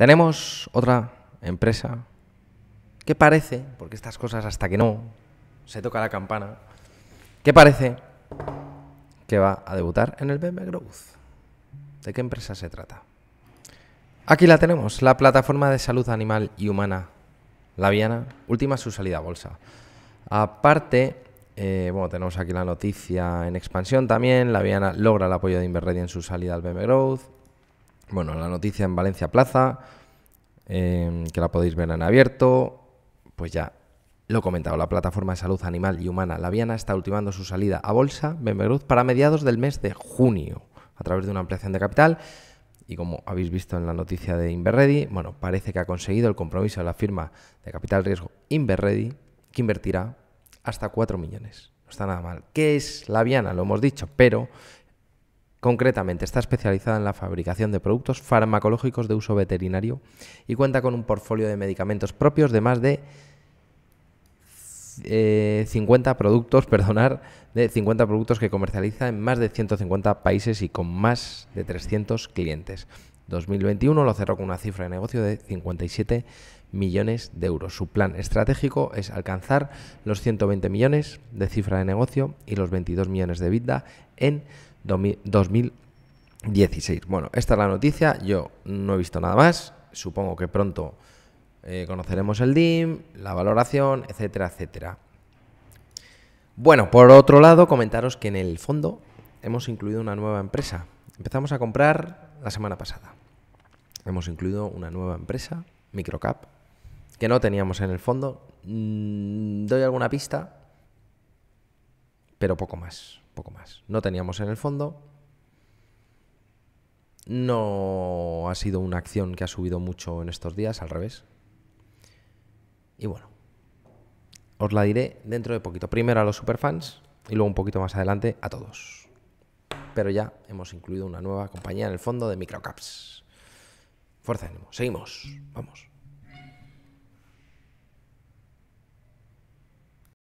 Tenemos otra empresa que parece, porque estas cosas hasta que no se toca la campana, que parece que va a debutar en el BM Growth. ¿De qué empresa se trata? Aquí la tenemos, la plataforma de salud animal y humana la Viana, última su salida a bolsa. Aparte, eh, bueno, tenemos aquí la noticia en expansión también, la Viana logra el apoyo de Inverredi en su salida al BM Growth, bueno, la noticia en Valencia Plaza, em, que la podéis ver en abierto, pues ya lo he comentado, la plataforma de salud animal y humana Laviana está ultimando su salida a bolsa Benveruz para mediados del mes de junio a través de una ampliación de capital. Y como habéis visto en la noticia de Inverready, bueno, parece que ha conseguido el compromiso de la firma de capital riesgo Inverready, que invertirá hasta 4 millones. No está nada mal. ¿Qué es Laviana? Lo hemos dicho, pero Concretamente, está especializada en la fabricación de productos farmacológicos de uso veterinario y cuenta con un portfolio de medicamentos propios de más de eh, productos, perdonar, de 50 productos que comercializa en más de 150 países y con más de 300 clientes. 2021 lo cerró con una cifra de negocio de 57 millones de euros. Su plan estratégico es alcanzar los 120 millones de cifra de negocio y los 22 millones de vida en 2016. Bueno, esta es la noticia, yo no he visto nada más, supongo que pronto eh, conoceremos el DIM, la valoración, etcétera, etcétera. Bueno, por otro lado, comentaros que en el fondo hemos incluido una nueva empresa. Empezamos a comprar la semana pasada hemos incluido una nueva empresa, Microcap, que no teníamos en el fondo. Mm, doy alguna pista, pero poco más, poco más. No teníamos en el fondo. No ha sido una acción que ha subido mucho en estos días, al revés. Y bueno, os la diré dentro de poquito. Primero a los superfans y luego un poquito más adelante a todos. Pero ya hemos incluido una nueva compañía en el fondo de microcaps. Fuerza, ánimo. Seguimos. Vamos.